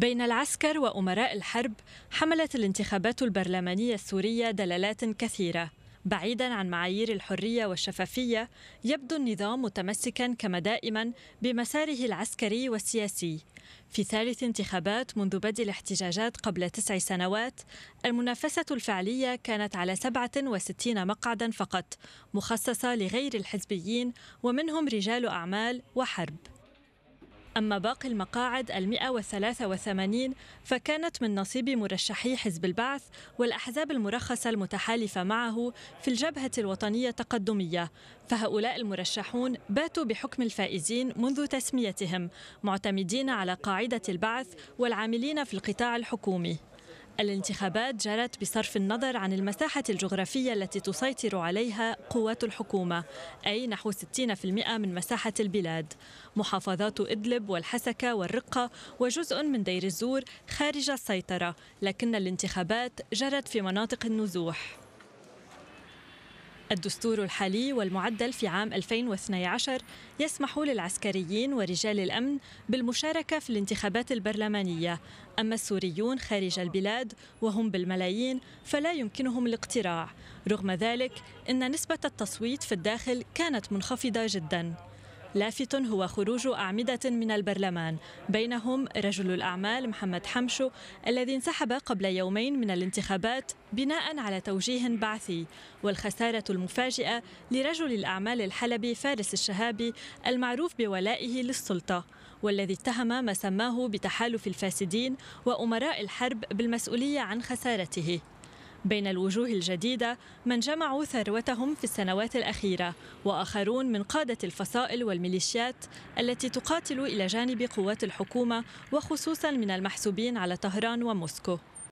بين العسكر وأمراء الحرب حملت الانتخابات البرلمانية السورية دلالات كثيرة بعيدا عن معايير الحرية والشفافية يبدو النظام متمسكا كما دائما بمساره العسكري والسياسي في ثالث انتخابات منذ بدء الاحتجاجات قبل تسع سنوات المنافسة الفعلية كانت على 67 مقعدا فقط مخصصة لغير الحزبيين ومنهم رجال أعمال وحرب أما باقي المقاعد المئة وثلاثة وثمانين فكانت من نصيب مرشحي حزب البعث والأحزاب المرخصة المتحالفة معه في الجبهة الوطنية التقدمية فهؤلاء المرشحون باتوا بحكم الفائزين منذ تسميتهم معتمدين على قاعدة البعث والعاملين في القطاع الحكومي الانتخابات جرت بصرف النظر عن المساحة الجغرافية التي تسيطر عليها قوات الحكومة أي نحو 60% من مساحة البلاد محافظات إدلب والحسكة والرقة وجزء من دير الزور خارج السيطرة لكن الانتخابات جرت في مناطق النزوح الدستور الحالي والمعدل في عام 2012 يسمح للعسكريين ورجال الأمن بالمشاركة في الانتخابات البرلمانية أما السوريون خارج البلاد وهم بالملايين فلا يمكنهم الاقتراع رغم ذلك إن نسبة التصويت في الداخل كانت منخفضة جداً لافت هو خروج أعمدة من البرلمان بينهم رجل الأعمال محمد حمشو الذي انسحب قبل يومين من الانتخابات بناء على توجيه بعثي والخسارة المفاجئة لرجل الأعمال الحلبي فارس الشهابي المعروف بولائه للسلطة والذي اتهم ما سماه بتحالف الفاسدين وأمراء الحرب بالمسؤولية عن خسارته بين الوجوه الجديدة من جمعوا ثروتهم في السنوات الأخيرة وآخرون من قادة الفصائل والميليشيات التي تقاتل إلى جانب قوات الحكومة وخصوصا من المحسوبين على طهران وموسكو